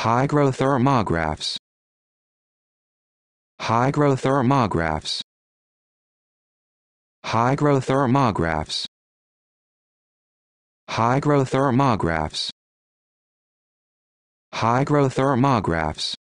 Hygrothermographs. Hygrothermographs. Hygrothermographs. Hygrothermographs. Hygrothermographs.